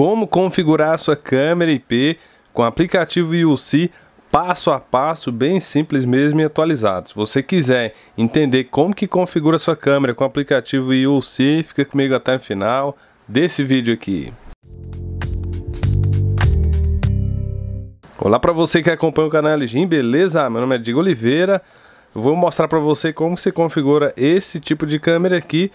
como configurar a sua câmera IP com o aplicativo UC passo a passo, bem simples mesmo e atualizado. Se você quiser entender como que configura a sua câmera com o aplicativo UC, fica comigo até o final desse vídeo aqui. Olá para você que acompanha o canal LG, beleza? Meu nome é Diego Oliveira. Eu vou mostrar para você como se configura esse tipo de câmera aqui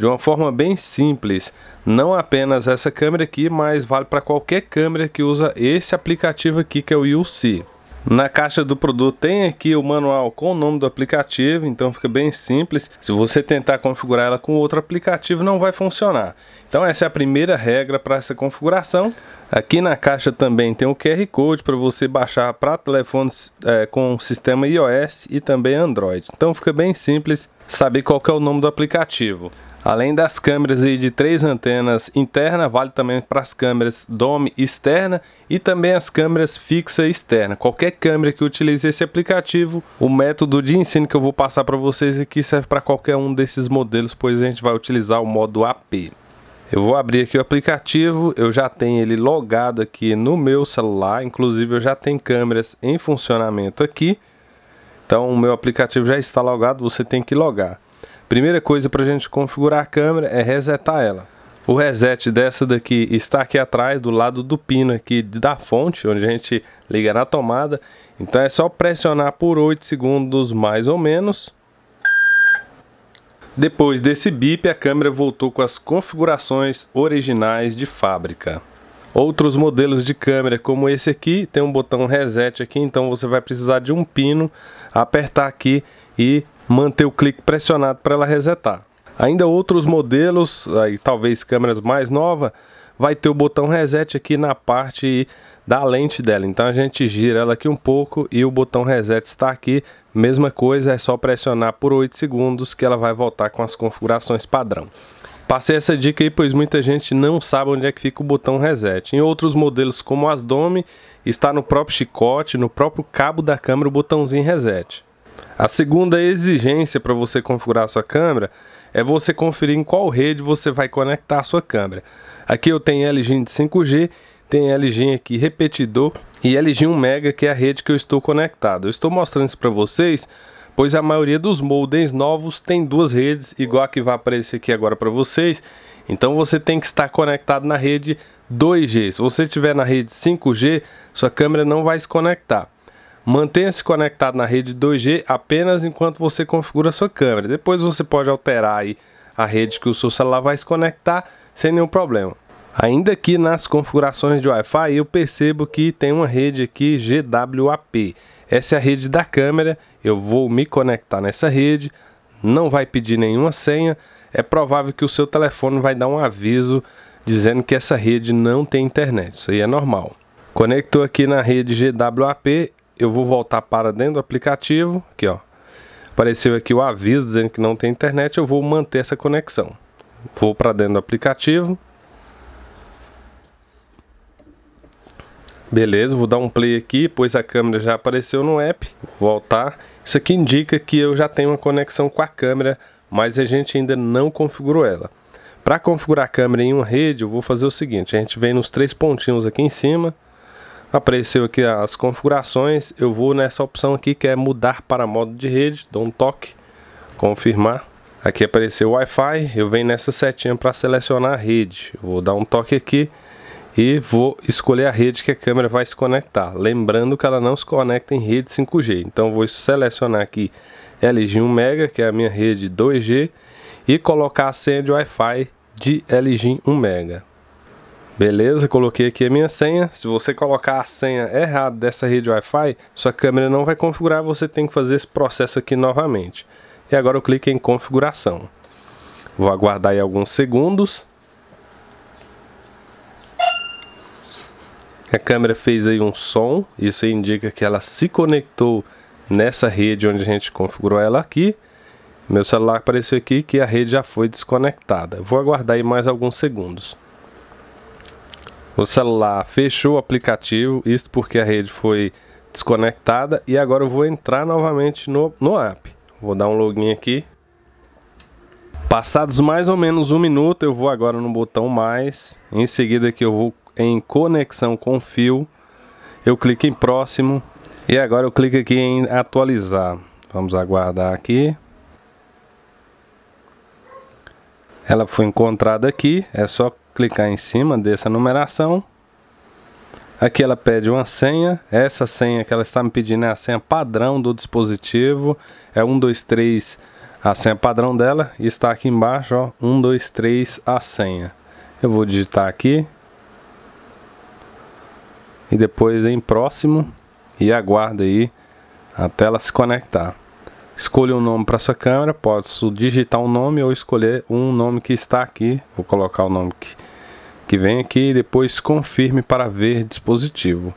de uma forma bem simples. Não apenas essa câmera aqui, mas vale para qualquer câmera que usa esse aplicativo aqui que é o UC. Na caixa do produto tem aqui o manual com o nome do aplicativo, então fica bem simples. Se você tentar configurar ela com outro aplicativo, não vai funcionar. Então essa é a primeira regra para essa configuração. Aqui na caixa também tem o QR Code para você baixar para telefones é, com sistema iOS e também Android. Então fica bem simples saber qual é o nome do aplicativo. Além das câmeras de três antenas interna, vale também para as câmeras DOM externa e também as câmeras fixa externa. Qualquer câmera que utilize esse aplicativo, o método de ensino que eu vou passar para vocês aqui serve para qualquer um desses modelos, pois a gente vai utilizar o modo AP. Eu vou abrir aqui o aplicativo, eu já tenho ele logado aqui no meu celular, inclusive eu já tenho câmeras em funcionamento aqui. Então o meu aplicativo já está logado, você tem que logar. Primeira coisa para a gente configurar a câmera é resetar ela. O reset dessa daqui está aqui atrás, do lado do pino aqui da fonte, onde a gente liga na tomada. Então é só pressionar por 8 segundos mais ou menos. Depois desse bip, a câmera voltou com as configurações originais de fábrica. Outros modelos de câmera, como esse aqui, tem um botão reset aqui, então você vai precisar de um pino, apertar aqui e manter o clique pressionado para ela resetar. Ainda outros modelos, aí talvez câmeras mais novas, vai ter o botão reset aqui na parte da lente dela. Então a gente gira ela aqui um pouco e o botão reset está aqui. Mesma coisa, é só pressionar por 8 segundos que ela vai voltar com as configurações padrão. Passei essa dica aí, pois muita gente não sabe onde é que fica o botão reset. Em outros modelos como as Dome, está no próprio chicote, no próprio cabo da câmera o botãozinho reset. A segunda exigência para você configurar a sua câmera é você conferir em qual rede você vai conectar a sua câmera. Aqui eu tenho LG de 5G, tem LG aqui repetidor e LG 1 Mega que é a rede que eu estou conectado. Eu estou mostrando isso para vocês, pois a maioria dos moldens novos tem duas redes, igual a que vai aparecer aqui agora para vocês. Então você tem que estar conectado na rede 2G. Se você estiver na rede 5G, sua câmera não vai se conectar. Mantenha-se conectado na rede 2G apenas enquanto você configura sua câmera. Depois você pode alterar a rede que o seu celular vai se conectar sem nenhum problema. Ainda aqui nas configurações de Wi-Fi, eu percebo que tem uma rede aqui GWAP. Essa é a rede da câmera, eu vou me conectar nessa rede, não vai pedir nenhuma senha. É provável que o seu telefone vai dar um aviso dizendo que essa rede não tem internet. Isso aí é normal. Conectou aqui na rede GWAP, eu vou voltar para dentro do aplicativo, aqui ó, apareceu aqui o aviso dizendo que não tem internet, eu vou manter essa conexão. Vou para dentro do aplicativo. Beleza, vou dar um play aqui, pois a câmera já apareceu no app. Voltar. Isso aqui indica que eu já tenho uma conexão com a câmera, mas a gente ainda não configurou ela. Para configurar a câmera em uma rede, eu vou fazer o seguinte, a gente vem nos três pontinhos aqui em cima, Apareceu aqui as configurações, eu vou nessa opção aqui que é mudar para modo de rede, dou um toque, confirmar. Aqui apareceu Wi-Fi, eu venho nessa setinha para selecionar a rede. Eu vou dar um toque aqui e vou escolher a rede que a câmera vai se conectar. Lembrando que ela não se conecta em rede 5G, então vou selecionar aqui LG 1 Mega, que é a minha rede 2G, e colocar a senha de Wi-Fi de LG 1 Mega. Beleza, coloquei aqui a minha senha. Se você colocar a senha errada dessa rede Wi-Fi, sua câmera não vai configurar, você tem que fazer esse processo aqui novamente. E agora eu clico em configuração. Vou aguardar aí alguns segundos. A câmera fez aí um som, isso indica que ela se conectou nessa rede onde a gente configurou ela aqui. Meu celular apareceu aqui que a rede já foi desconectada. Vou aguardar aí mais alguns segundos o celular fechou o aplicativo, isto porque a rede foi desconectada e agora eu vou entrar novamente no, no app. Vou dar um login aqui. Passados mais ou menos um minuto, eu vou agora no botão mais. Em seguida aqui eu vou em conexão com fio. Eu clico em próximo. E agora eu clico aqui em atualizar. Vamos aguardar aqui. Ela foi encontrada aqui. É só clicar em cima dessa numeração. Aqui ela pede uma senha. Essa senha que ela está me pedindo é a senha padrão do dispositivo. É 123 a senha padrão dela. E está aqui embaixo, ó, 123 a senha. Eu vou digitar aqui. E depois em próximo. E aguarda aí até ela se conectar. Escolha um nome para sua câmera, posso digitar um nome ou escolher um nome que está aqui. Vou colocar o nome que, que vem aqui e depois confirme para ver dispositivo.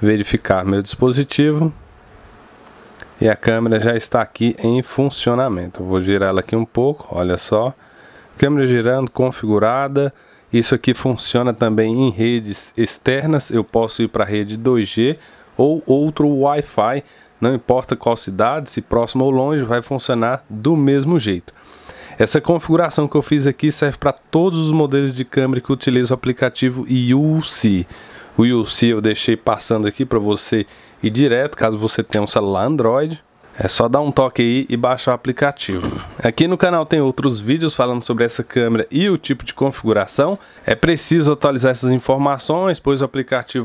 Verificar meu dispositivo. E a câmera já está aqui em funcionamento. vou girar ela aqui um pouco, olha só. Câmera girando, configurada. Isso aqui funciona também em redes externas. Eu posso ir para a rede 2G ou outro Wi-Fi não importa qual cidade, se próximo ou longe, vai funcionar do mesmo jeito. Essa configuração que eu fiz aqui serve para todos os modelos de câmera que utilizam o aplicativo UC. O UC eu deixei passando aqui para você ir direto, caso você tenha um celular Android. É só dar um toque aí e baixar o aplicativo. Aqui no canal tem outros vídeos falando sobre essa câmera e o tipo de configuração. É preciso atualizar essas informações, pois o aplicativo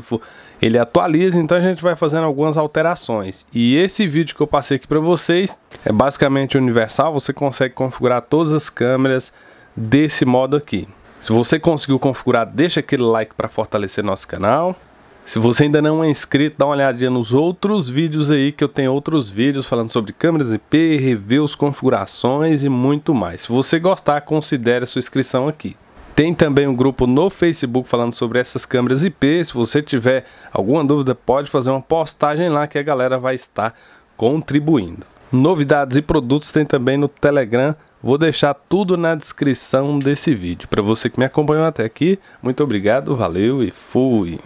ele atualiza, então a gente vai fazendo algumas alterações. E esse vídeo que eu passei aqui para vocês é basicamente universal, você consegue configurar todas as câmeras desse modo aqui. Se você conseguiu configurar, deixa aquele like para fortalecer nosso canal. Se você ainda não é inscrito, dá uma olhadinha nos outros vídeos aí, que eu tenho outros vídeos falando sobre câmeras IP, reviews, configurações e muito mais. Se você gostar, considere sua inscrição aqui. Tem também um grupo no Facebook falando sobre essas câmeras IP. Se você tiver alguma dúvida, pode fazer uma postagem lá que a galera vai estar contribuindo. Novidades e produtos tem também no Telegram. Vou deixar tudo na descrição desse vídeo. Para você que me acompanhou até aqui, muito obrigado, valeu e fui!